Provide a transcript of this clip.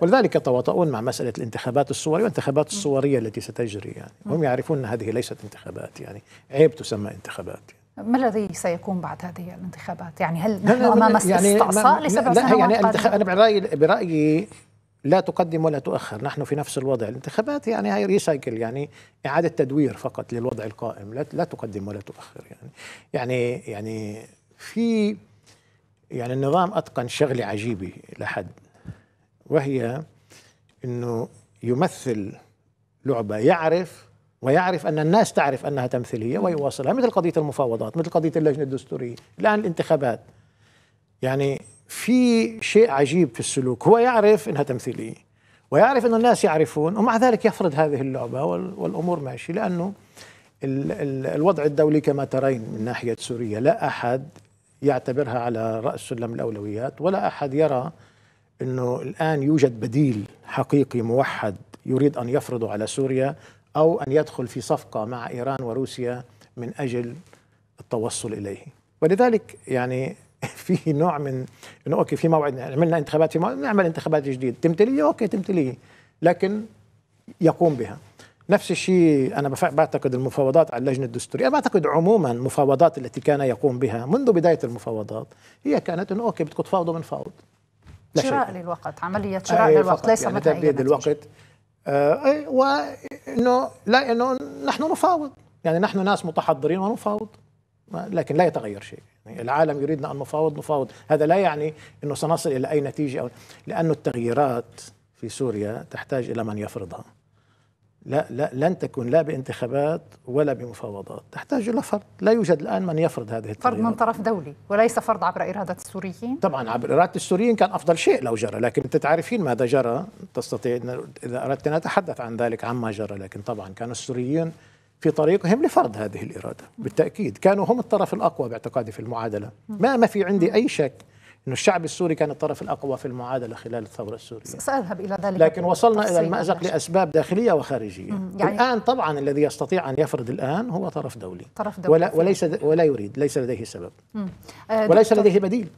ولذلك يتواطؤون مع مسألة الانتخابات الصورية والانتخابات الصورية التي ستجري يعني هم يعرفون أن هذه ليست انتخابات يعني عيب تسمى انتخابات ما الذي سيكون بعد هذه الانتخابات؟ يعني هل نحن امام يعني استقصاء لسبع سنوات؟ يعني انا برايي برايي لا تقدم ولا تؤخر نحن في نفس الوضع الانتخابات يعني هي ريسايكل يعني إعادة تدوير فقط للوضع القائم لا, لا تقدم ولا تؤخر يعني يعني يعني في يعني النظام أتقن شغلة عجيبة لحد وهي انه يمثل لعبه يعرف ويعرف ان الناس تعرف انها تمثيليه ويواصلها مثل قضيه المفاوضات مثل قضيه اللجنه الدستوريه الان الانتخابات يعني في شيء عجيب في السلوك هو يعرف انها تمثيليه ويعرف أن الناس يعرفون ومع ذلك يفرض هذه اللعبة والأمور ماشية لأنه الوضع الدولي كما ترين من ناحية سوريا لا أحد يعتبرها على رأس سلم الأولويات ولا أحد يرى انه الان يوجد بديل حقيقي موحد يريد ان يفرضه على سوريا او ان يدخل في صفقه مع ايران وروسيا من اجل التوصل اليه ولذلك يعني في نوع من انه اوكي في موعد عملنا انتخابات في موعد نعمل انتخابات جديده تمتلية اوكي تمتلية لكن يقوم بها نفس الشيء انا بعتقد المفاوضات على اللجنه الدستوريه، انا بعتقد عموما المفاوضات التي كان يقوم بها منذ بدايه المفاوضات هي كانت انه اوكي بدكم تفاوضوا بنفاوض شراء للوقت عملية شراء للوقت ليس يعني تبييد الوقت آه وانه لا انه نحن نفاوض يعني نحن ناس متحضرين ونفاوض لكن لا يتغير شيء يعني العالم يريدنا ان نفاوض نفاوض هذا لا يعني انه سنصل الى اي نتيجه او لانه التغييرات في سوريا تحتاج الى من يفرضها لا, لا لن تكون لا بانتخابات ولا بمفاوضات تحتاج إلى فرض لا يوجد الآن من يفرض هذه التغييرات فرض من طرف دولي وليس فرض عبر إرادة السوريين طبعا عبر إرادة السوريين كان أفضل شيء لو جرى لكن أنت تعرفين ماذا جرى تستطيع إذا أردت أن أتحدث عن ذلك عما جرى لكن طبعا كان السوريين في طريقهم لفرض هذه الإرادة بالتأكيد كانوا هم الطرف الأقوى باعتقادي في المعادلة ما ما في عندي أي شك أن الشعب السوري كان الطرف الأقوى في المعادلة خلال الثورة السورية سأذهب إلى ذلك لكن وصلنا إلى المأزق لأسباب داخلية وخارجية يعني الآن طبعا الذي يستطيع أن يفرض الآن هو طرف دولي, طرف دولي ولا, وليس ولا يريد ليس لديه سبب آه، وليس لديه بديل